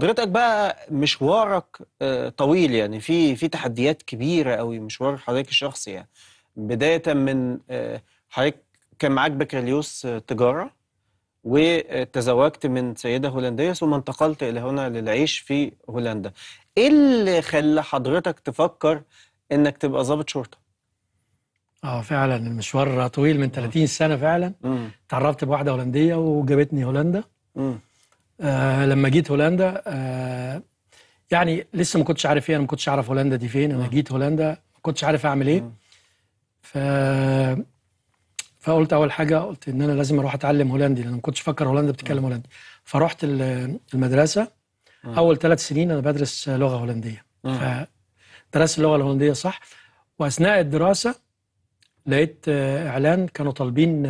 حضرتك بقى مشوارك آه، طويل يعني في في تحديات كبيره قوي مشوار حضرتك الشخصي يعني بدايه من آه، حضرتك كان معاك بكالوريوس آه، تجاره وتزوجت من سيده هولنديه ثم انتقلت الى هنا للعيش في هولندا. ايه اللي خلى حضرتك تفكر انك تبقى ضابط شرطه؟ اه فعلا المشوار طويل من 30 سنه فعلا تعرفت بواحده هولنديه وجابتني هولندا. مم. آه، لما جيت هولندا آه، يعني لسه ما كنتش عارف ايه انا ما كنتش اعرف هولندا دي فين انا آه. جيت هولندا ما كنتش عارف اعمل ايه ف فقلت اول حاجه قلت ان انا لازم اروح اتعلم هولندي لان ما كنتش فكر هولندا بتتكلم هولندي فرحت المدرسه اول ثلاث سنين انا بدرس لغه هولنديه فدرست اللغه الهولنديه صح واثناء الدراسه لقيت اعلان كانوا طالبين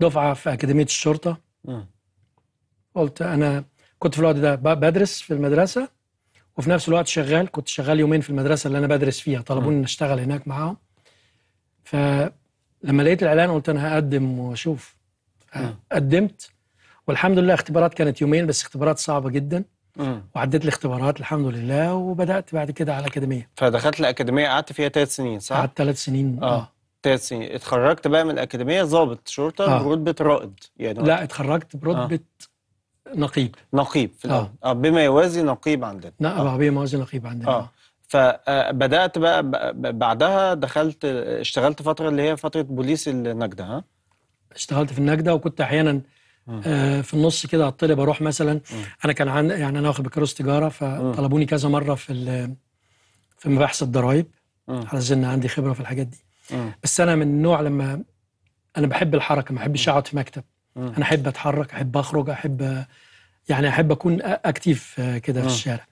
دفعه في اكاديميه الشرطه قلت انا كنت في الوقت ده بدرس في المدرسه وفي نفس الوقت شغال كنت شغال يومين في المدرسه اللي انا بدرس فيها طلبوني ان اشتغل هناك معاهم فلما لقيت الاعلان قلت انا هقدم واشوف قدمت والحمد لله اختبارات كانت يومين بس اختبارات صعبه جدا وعديت الاختبارات الحمد لله وبدات بعد كده على الاكاديميه فدخلت الاكاديميه قعدت فيها ثلاث سنين صح؟ قعدت ثلاث سنين اه ثلاث آه. سنين اتخرجت بقى من الاكاديميه ضابط شرطه آه. برتبه رائد يعني لا اتخرجت برتبه آه. نقيب نقيب في الأول آه. آه. بما يوازي نقيب عندنا نعم آه. بما يوازي نقيب عندنا آه. فبدات آه، بقى بعدها دخلت اشتغلت فتره اللي هي فتره بوليس النجده ها اشتغلت في النجده وكنت احيانا آه في النص كده اطلب اروح مثلا انا كان عن يعني انا واخد بكالوريوس تجاره فطلبوني كذا مره في في مباحث الضرايب على ان عندي خبره في الحاجات دي بس انا من النوع لما انا بحب الحركه ما بحبش اقعد في مكتب انا احب اتحرك احب اخرج احب يعني احب اكون اكتيف آه، كده في آه. الشارع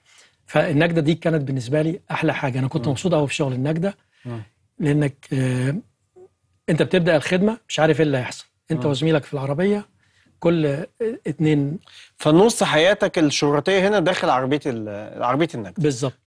فالنجده دي كانت بالنسبه لي احلى حاجه انا كنت آه. مبسوط قوي في شغل النجده لانك انت بتبدا الخدمه مش عارف ايه اللي هيحصل انت وزميلك في العربيه كل اتنين فنص حياتك الشرطيه هنا داخل عربيه عربيه النجده بالظبط